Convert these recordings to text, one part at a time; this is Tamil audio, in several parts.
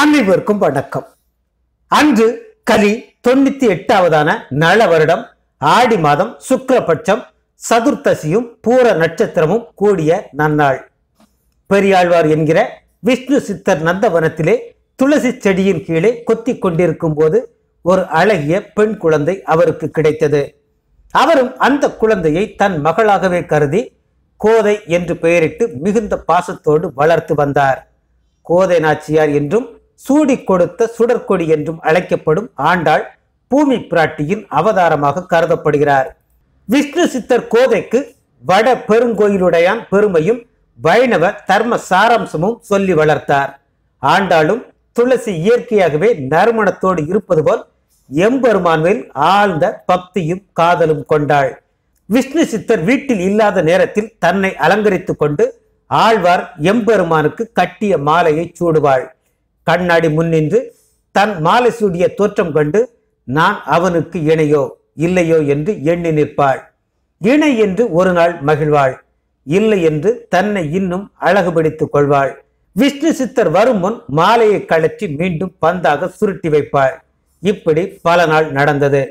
அனைவருக்கும் வணக்கம் அன்று கலி தொண்ணூத்தி எட்டாவதான நல வருடம் ஆடி மாதம் சுக்லபட்சம் சதுர்த்தசியும் பூர நட்சத்திரமும் கூடிய நன்னாள் பெரியாழ்வார் என்கிற விஷ்ணு சித்தர் நந்தவனத்திலே துளசி செடியின் கீழே கொத்தி கொண்டிருக்கும் போது ஒரு அழகிய பெண் குழந்தை அவருக்கு கிடைத்தது அவரும் அந்த குழந்தையை தன் மகளாகவே கருதி கோதை என்று பெயரிட்டு மிகுந்த பாசத்தோடு வளர்த்து வந்தார் கோதை நாச்சியார் என்றும் சூடி கொடுத்த சுடற்கொடி என்றும் அழைக்கப்படும் ஆண்டாள் பூமி பிராட்டியின் அவதாரமாக கருதப்படுகிறார் விஷ்ணு சித்தர் கோதைக்கு வட பெருங்கோயிலுடையான் பெருமையும் வைணவ தர்ம சாராம்சமும் சொல்லி வளர்த்தார் ஆண்டாலும் துளசி இயற்கையாகவே நறுமணத்தோடு இருப்பது போல் எம்பெருமான்வில் ஆழ்ந்த பக்தியும் காதலும் கொண்டாள் விஷ்ணு சித்தர் வீட்டில் இல்லாத நேரத்தில் தன்னை அலங்கரித்துக் கொண்டு ஆழ்வார் எம்பெருமானுக்கு கட்டிய மாலையை சூடுவாள் கண்ணாடி முன்னின்று தன் சூடிய தோற்றம் கண்டு நான் அவனுக்கு இணையோ இல்லையோ என்று எண்ணி நிற்பாள் இணை என்று ஒரு நாள் மகிழ்வாள் இல்லை என்று தன்னை இன்னும் அழகுபடுத்திக் கொள்வாள் விஷ்ணு சித்தர் வரும் முன் மாலையை கழற்றி மீண்டும் பந்தாக சுருட்டி வைப்பாள் இப்படி பல நாள் நடந்தது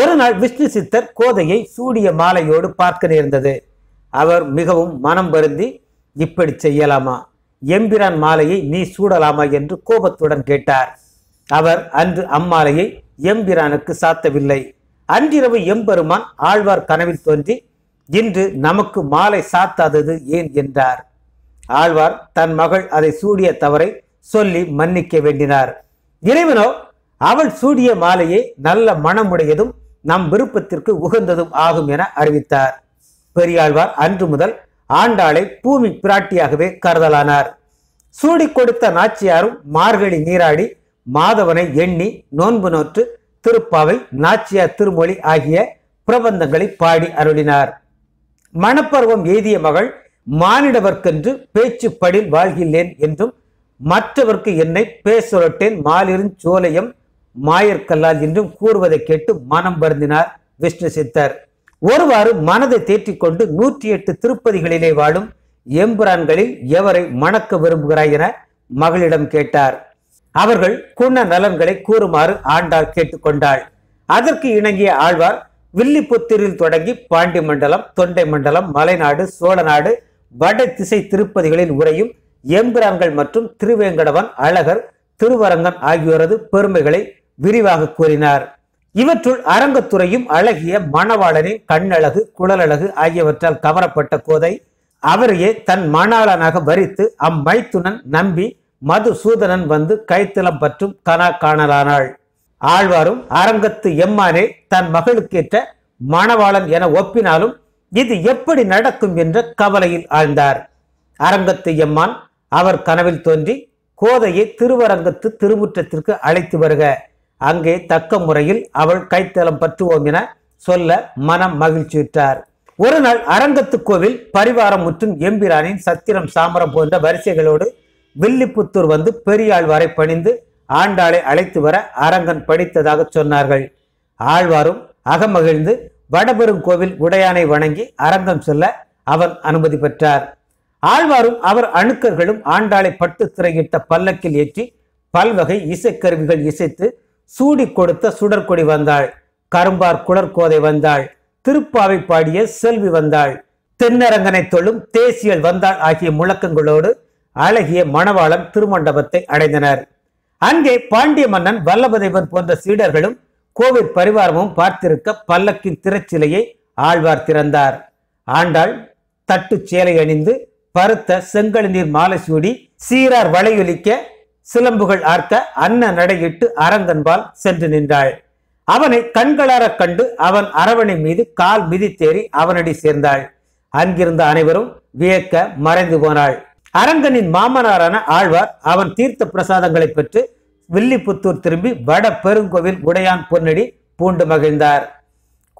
ஒரு நாள் விஷ்ணு சித்தர் கோதையை சூடிய மாலையோடு பார்க்க நேர்ந்தது அவர் மிகவும் மனம் வருந்தி இப்படி செய்யலாமா எம்பிரான் மாலையை நீ சூடலாமா என்று கோபத்துடன் கேட்டார் அவர் அன்று அம்மாலையை எம்பிரானுக்கு சாத்தவில்லை அன்றிரவு எம்பெருமான் ஆழ்வார் கனவில் தோன்றி இன்று நமக்கு மாலை சாத்தாதது ஏன் என்றார் ஆழ்வார் தன் மகள் அதை சூடிய தவறை சொல்லி மன்னிக்க வேண்டினார் இறைவனோ அவள் சூடிய மாலையே நல்ல மனமுடையதும் நம் விருப்பத்திற்கு உகந்ததும் ஆகும் என அறிவித்தார் பெரியாழ்வார் அன்று முதல் ஆண்டாளை பூமி பிராட்டியாகவே கருதலானார் சூடி கொடுத்த நாச்சியாரும் மார்கழி நீராடி மாதவனை எண்ணி நோன்பு நோற்று திருப்பாவை நாச்சியார் திருமொழி ஆகிய பிரபந்தங்களை பாடி அருளினார் மணப்பருவம் எய்திய மகள் மானிடவர்க்கென்று படில் வாழ்கிறேன் என்றும் மற்றவர்க்கு என்னை பேசுரட்டேன் மாலிரும் சோலையும் மாயற்கல்லால் என்றும் கூறுவதை கேட்டு மனம் வருந்தினார் விஷ்ணு சித்தர் ஒருவாறு மனதை தேற்றிக்கொண்டு நூற்றி எட்டு திருப்பதிகளிலே வாழும் எம்புரான்களில் எவரை மணக்க விரும்புகிறாய் என மகளிடம் கேட்டார் அவர்கள் குண நலன்களை கூறுமாறு ஆண்டாள் கேட்டுக்கொண்டாள் அதற்கு இணங்கிய ஆழ்வார் வில்லிபுத்தூரில் தொடங்கி பாண்டி மண்டலம் தொண்டை மண்டலம் மலைநாடு சோழநாடு வட திசை திருப்பதிகளில் உரையும் எம்பிரான்கள் மற்றும் திருவேங்கடவன் அழகர் திருவரங்கன் ஆகியோரது பெருமைகளை விரிவாக கூறினார் இவற்றுள் அரங்கத்துறையும் அழகிய மணவாளனின் கண்ணழகு குழலழகு ஆகியவற்றால் கவரப்பட்ட கோதை அவரையே தன் மணாளனாக வரித்து அம்மைத்துனன் நம்பி மதுசூதனன் வந்து கைத்தளம் பற்றும் தனா காணலானாள் ஆழ்வாரும் அரங்கத்து எம்மானே தன் மகளுக்கேற்ற மணவாளன் என ஒப்பினாலும் இது எப்படி நடக்கும் என்ற கவலையில் ஆழ்ந்தார் அரங்கத்து எம்மான் அவர் கனவில் தோன்றி கோதையை திருவரங்கத்து திருமுற்றத்திற்கு அழைத்து வருக அங்கே தக்க முறையில் அவள் கைத்தளம் பற்று என சொல்ல மனம் மகிழ்ச்சியுற்றார் ஒரு நாள் அரங்கத்து கோவில் பரிவாரம் முற்றும் எம்பிரானின் சத்திரம் சாமரம் போன்ற வரிசைகளோடு வில்லிபுத்தூர் வந்து பெரியாழ்வாரை பணிந்து ஆண்டாளை அழைத்து வர அரங்கன் படித்ததாக சொன்னார்கள் ஆழ்வாரும் அகமகிழ்ந்து வடபெரும் கோவில் உடையானை வணங்கி அரங்கம் செல்ல அவன் அனுமதி பெற்றார் ஆழ்வாரும் அவர் அணுக்கர்களும் ஆண்டாளை பட்டு திரையிட்ட பல்லக்கில் ஏற்றி பல்வகை இசைக்கருவிகள் இசைத்து சூடி கொடுத்த சுடற்கொடி வந்தாள் கரும்பார் குடற்கோதை வந்தாள் திருப்பாவை பாடிய செல்வி வந்தாள் தென்னரங்கனை தொழும் தேசியல் வந்தாள் ஆகிய முழக்கங்களோடு அழகிய மணவாளம் திருமண்டபத்தை அடைந்தனர் அங்கே பாண்டிய மன்னன் வல்லபதேவன் போன்ற சீடர்களும் கோவில் பரிவாரமும் பார்த்திருக்க பல்லக்கின் திரைச்சிலையை ஆழ்வார் திறந்தார் ஆண்டாள் தட்டு சேலை அணிந்து பருத்த செங்கல் நீர் மாலை சூடி சீரார் வளையொலிக்க சிலம்புகள் ஆர்த்த அன்ன நடையிட்டு அரங்கன்பால் சென்று நின்றாள் அவனை கண்களாரக் கண்டு அவன் அரவணை மீது கால் மிதித்தேறி அவனடி சேர்ந்தாள் அங்கிருந்த அனைவரும் வியக்க மறைந்து போனாள் அரங்கனின் மாமனாரான ஆழ்வார் அவன் தீர்த்த பிரசாதங்களை பெற்று வில்லிபுத்தூர் திரும்பி வட பெருங்கோவில் உடையான் பொன்னடி பூண்டு மகிழ்ந்தார்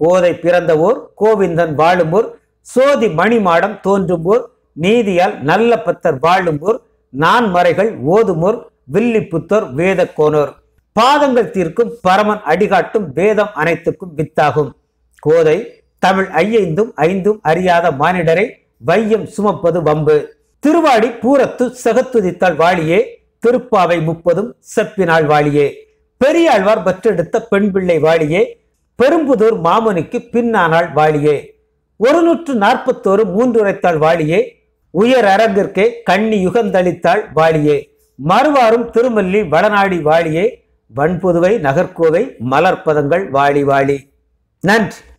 கோதை பிறந்த ஊர் கோவிந்தன் வாழும் ஊர் சோதி மணிமாடம் தோன்றும் ஊர் நீதியால் நல்ல பத்தர் வாழும் ஊர் நான் மறைகள் ஓதுமூர் வில்லிப்புத்தோர் வேத கோனோர் பாதங்கள் தீர்க்கும் பரமன் அடிகாட்டும் வேதம் அனைத்துக்கும் வித்தாகும் கோதை தமிழ் ஐயைந்தும் ஐந்தும் அறியாத மானிடரை வையம் சுமப்பது வம்பு திருவாடி பூரத்து சகத்துதித்தாள் வாழியே திருப்பாவை முப்பதும் செப்பினாள் வாழியே பெரியாழ்வார் பெற்றெடுத்த பெண் பிள்ளை வாழியே பெரும்புதூர் மாமனுக்கு பின்னானாள் வாழியே ஒரு நூற்று நாற்பத்தோரு உரைத்தாள் வாழியே உயர் அரங்கிற்கே கண்ணி யுகந்தளித்தாள் வாழியே மறுவாரும் திருமல்லி வடநாடி வாழியே வன்புதுவை நகர்கோவை மலர்பதங்கள் வாழி வாழி நன்றி